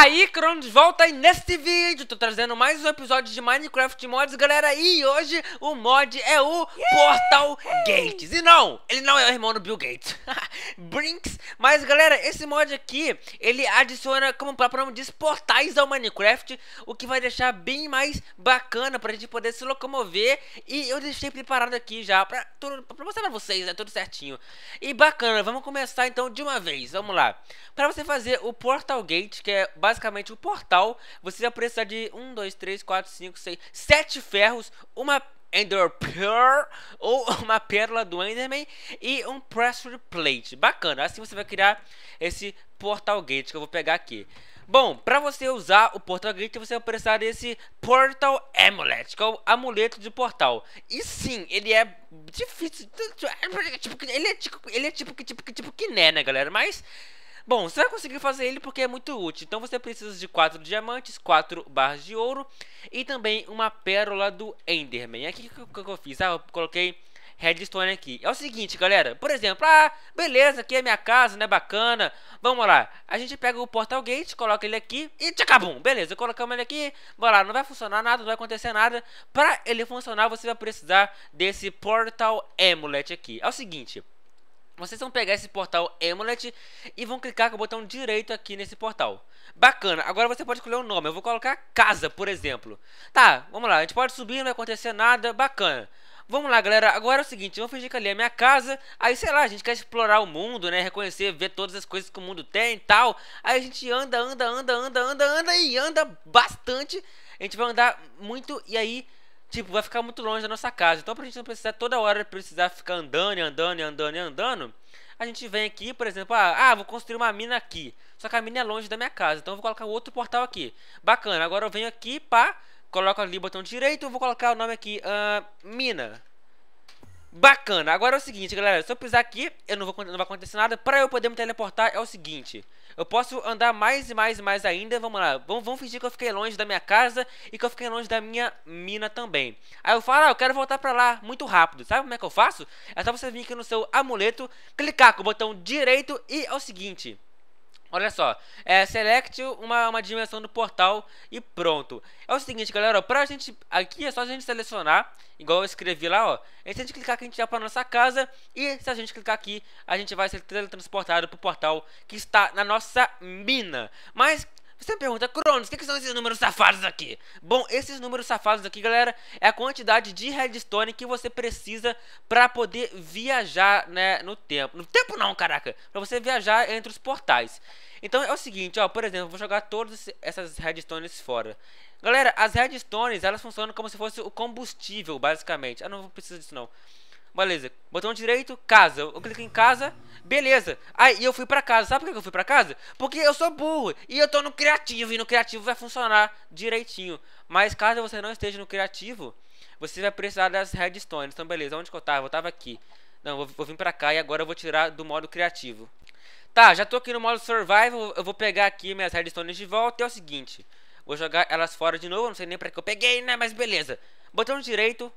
aí, Cronos volta e neste vídeo. Tô trazendo mais um episódio de Minecraft Mods, galera. E hoje o mod é o Portal Gates. E não, ele não é o irmão do Bill Gates. Brinks. Mas, galera, esse mod aqui, ele adiciona, como o próprio nome diz, portais ao Minecraft. O que vai deixar bem mais bacana pra gente poder se locomover. E eu deixei preparado aqui já pra, tudo, pra mostrar pra vocês, né? Tudo certinho. E bacana, vamos começar então de uma vez. Vamos lá. Pra você fazer o Portal Gate, que é basicamente o portal, você vai precisar de 1, 2, 3, 4, 5, 6, 7 ferros, uma Ender Pearl ou uma pérola do Enderman e um Pressure Plate. Bacana, assim você vai criar esse Portal Gate que eu vou pegar aqui. Bom, para você usar o Portal Gate, você vai precisar desse Portal Amulet, que é o amuleto de portal. E sim, ele é difícil, tipo, ele é tipo, ele é tipo, tipo, tipo, tipo que né, né galera, mas... Bom, você vai conseguir fazer ele porque é muito útil. Então você precisa de 4 diamantes, 4 barras de ouro e também uma pérola do Enderman. Aqui que, que, que eu fiz? Ah, eu coloquei redstone aqui. É o seguinte, galera. Por exemplo, ah, beleza, aqui é minha casa, né? Bacana. Vamos lá. A gente pega o portal gate, coloca ele aqui e tchacabum. Beleza, colocamos ele aqui. Vamos lá, não vai funcionar nada, não vai acontecer nada. Para ele funcionar, você vai precisar desse portal amulet aqui. É o seguinte. Vocês vão pegar esse portal Emulet e vão clicar com o botão direito aqui nesse portal. Bacana, agora você pode escolher um nome. Eu vou colocar casa, por exemplo. Tá, vamos lá. A gente pode subir, não vai acontecer nada. Bacana. Vamos lá, galera. Agora é o seguinte, eu fingir que ali é a minha casa. Aí, sei lá, a gente quer explorar o mundo, né? Reconhecer, ver todas as coisas que o mundo tem e tal. Aí a gente anda, anda, anda, anda, anda, anda e anda bastante. A gente vai andar muito e aí tipo, vai ficar muito longe da nossa casa. Então, pra gente não precisar toda hora precisar ficar andando e andando e andando e andando, a gente vem aqui, por exemplo, ah, ah, vou construir uma mina aqui. Só que a mina é longe da minha casa, então eu vou colocar outro portal aqui. Bacana, agora eu venho aqui, pá, coloco ali o botão direito, eu vou colocar o nome aqui, uh, mina. Bacana. Agora é o seguinte, galera. Se eu pisar aqui, eu não, vou, não vai acontecer nada. Pra eu poder me teleportar, é o seguinte. Eu posso andar mais e mais e mais ainda. Vamos lá. Vamos, vamos fingir que eu fiquei longe da minha casa e que eu fiquei longe da minha mina também. Aí eu falo, ah, eu quero voltar pra lá muito rápido. Sabe como é que eu faço? É só você vir aqui no seu amuleto, clicar com o botão direito e é o seguinte. Olha só, é, select uma, uma dimensão do portal e pronto. É o seguinte, galera, ó, pra gente, aqui é só a gente selecionar, igual eu escrevi lá, ó. E é, se a gente clicar aqui, a gente vai pra nossa casa, e se a gente clicar aqui, a gente vai ser teletransportado pro portal que está na nossa mina. Mas, você pergunta, Cronos, o que, que, são esses números safados aqui? Bom, esses números safados aqui, galera, é a quantidade de redstone que você precisa para poder viajar, né, no tempo. No tempo não, caraca! Para você viajar entre os portais. Então é o seguinte, ó, por exemplo, vou jogar todas essas redstones fora. Galera, as redstones, elas funcionam como se fosse o combustível, basicamente. Ah, não preciso disso não. Beleza. Botão direito, casa. Eu clico em casa, beleza. Aí eu fui pra casa. Sabe por que eu fui pra casa? Porque eu sou burro e eu tô no criativo. E no criativo vai funcionar direitinho. Mas caso você não esteja no criativo, você vai precisar das redstones. Então, beleza. Onde que eu tava? Eu tava aqui. Não, vou, vou vir pra cá e agora eu vou tirar do modo criativo. Tá, já tô aqui no modo survival. Eu vou pegar aqui minhas redstones de volta. E é o seguinte. Vou jogar elas fora de novo. Não sei nem pra que eu peguei, né? Mas beleza. Botão direito,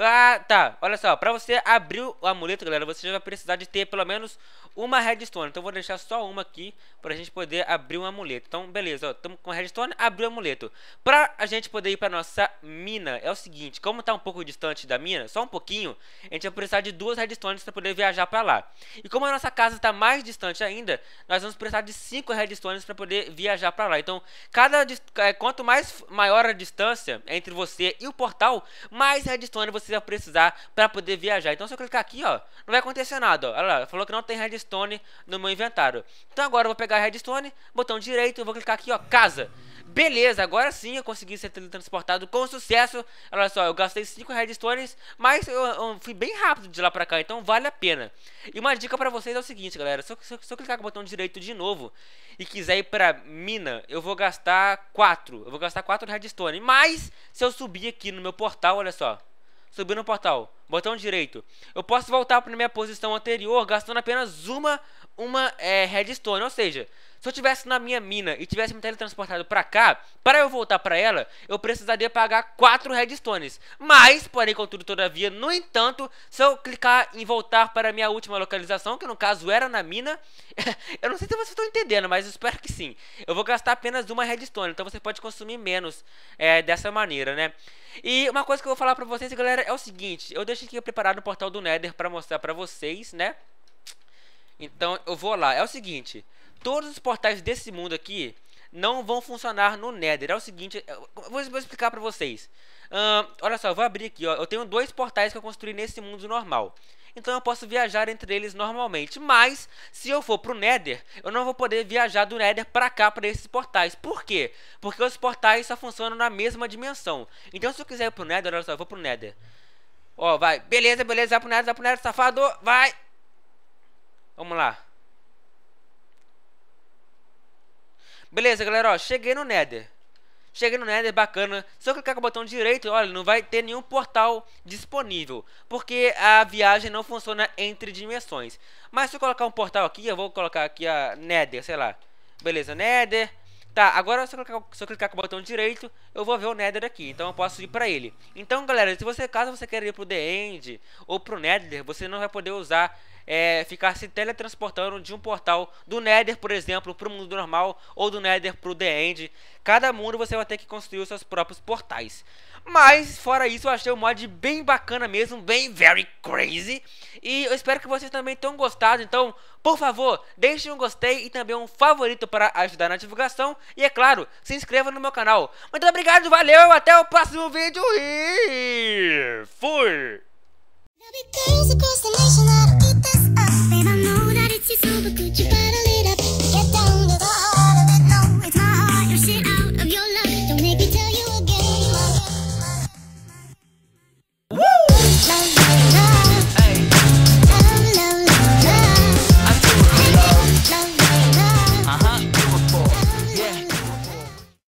ah, tá. Olha só, pra você abrir o amuleto, galera, você vai precisar de ter pelo menos uma redstone. Então, eu vou deixar só uma aqui pra gente poder abrir um amuleto. Então, beleza, ó. Tamo com a redstone, abriu o amuleto. Pra a gente poder ir pra nossa mina, é o seguinte. Como tá um pouco distante da mina, só um pouquinho, a gente vai precisar de duas redstones pra poder viajar pra lá. E como a nossa casa tá mais distante ainda, nós vamos precisar de cinco redstones pra poder viajar pra lá. Então, cada é, quanto mais maior a distância entre você e o portal, mais redstone você você vai precisar para poder viajar. Então se eu clicar aqui, ó, não vai acontecer nada, ó. Olha lá, falou que não tem redstone no meu inventário. Então agora eu vou pegar redstone, botão direito, eu vou clicar aqui, ó, casa. Beleza, agora sim eu consegui ser teletransportado com sucesso. Olha só, eu gastei 5 redstones, mas eu, eu, fui bem rápido de lá pra cá, então vale a pena. E uma dica pra vocês é o seguinte, galera. Se eu, se eu, se eu clicar com o botão direito de novo e quiser ir pra mina, eu vou gastar 4. Eu vou gastar 4 redstone. Mas, se eu subir aqui no meu portal, olha só. Subiu no portal. Botão direito. Eu posso voltar para minha posição anterior gastando apenas uma uma é, redstone, ou seja, se eu tivesse na minha mina e tivesse me teletransportado pra cá, para eu voltar pra ela, eu precisaria pagar 4 redstones. Mas, porém, contudo, todavia, no entanto, se eu clicar em voltar para a minha última localização, que no caso era na mina, eu não sei se vocês estão entendendo, mas espero que sim. Eu vou gastar apenas uma redstone, então você pode consumir menos é, dessa maneira, né? E uma coisa que eu vou falar pra vocês, galera, é o seguinte, eu deixei aqui preparado o portal do Nether pra mostrar pra vocês, né? Então eu vou lá. É o seguinte, todos os portais desse mundo aqui não vão funcionar no Nether. É o seguinte, vou, vou explicar para vocês. olha só, eu vou abrir aqui, ó. Eu tenho dois portais que eu construí nesse mundo normal. Então eu posso viajar entre eles normalmente. Mas, se eu for pro Nether, eu não vou poder viajar do Nether pra cá, pra esses portais. Por quê? Porque os portais só funcionam na mesma dimensão. Então se eu quiser ir pro Nether, olha só, eu vou pro Nether. Ó, vai. Beleza, beleza, vai pro Nether, vai pro Nether, safado. Vai. Vamos lá. Beleza, galera, ó, cheguei no Nether. Cheguei no Nether, bacana. Se eu clicar com o botão direito, olha, não vai ter nenhum portal disponível. Porque a viagem não funciona entre dimensões. Mas se eu colocar um portal aqui, eu vou colocar aqui a Nether, sei lá. Beleza, Nether. Tá, agora se eu, clicar, se eu clicar com o botão direito, eu vou ver o Nether aqui. Então eu posso ir pra ele. Então, galera, se você, caso você queira ir pro The End ou pro Nether, você não vai poder usar é, ficar se teletransportando de um portal do Nether, por exemplo, para o mundo normal ou do Nether para o The End. Cada mundo você vai ter que construir os seus próprios portais. Mas, fora isso, eu achei o mod bem bacana mesmo, bem very crazy. E eu espero que vocês também tenham gostado. Então, por favor, deixem um gostei e também um favorito para ajudar na divulgação. E, é claro, se inscreva no meu canal. Muito obrigado, valeu, até o próximo vídeo e... Fui! over Gucci.